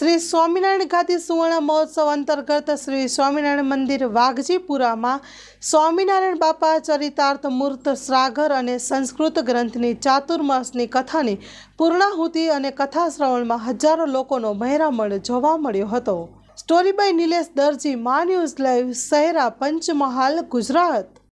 શ્રી સ્વામિનારાયણ ખાતે સુવર્ણ મહોત્સવ અંતર્ગત શ્રી સ્વામિનારાયણ મંદિર વાઘજીપુરામાં સ્વામિનારાયણ બાપા ચરિતાર્થ મૂર્ત સ્રાગર અને સંસ્કૃત ગ્રંથની ચાતુર્માસની કથાની પૂર્ણાહુતિ અને કથા શ્રવણમાં હજારો લોકોનો ભૈરામણ જોવા મળ્યો હતો સ્ટોરી બાય નિલેશ દરજી મા ન્યૂઝ લાઈવ સહેરા પંચમહાલ ગુજરાત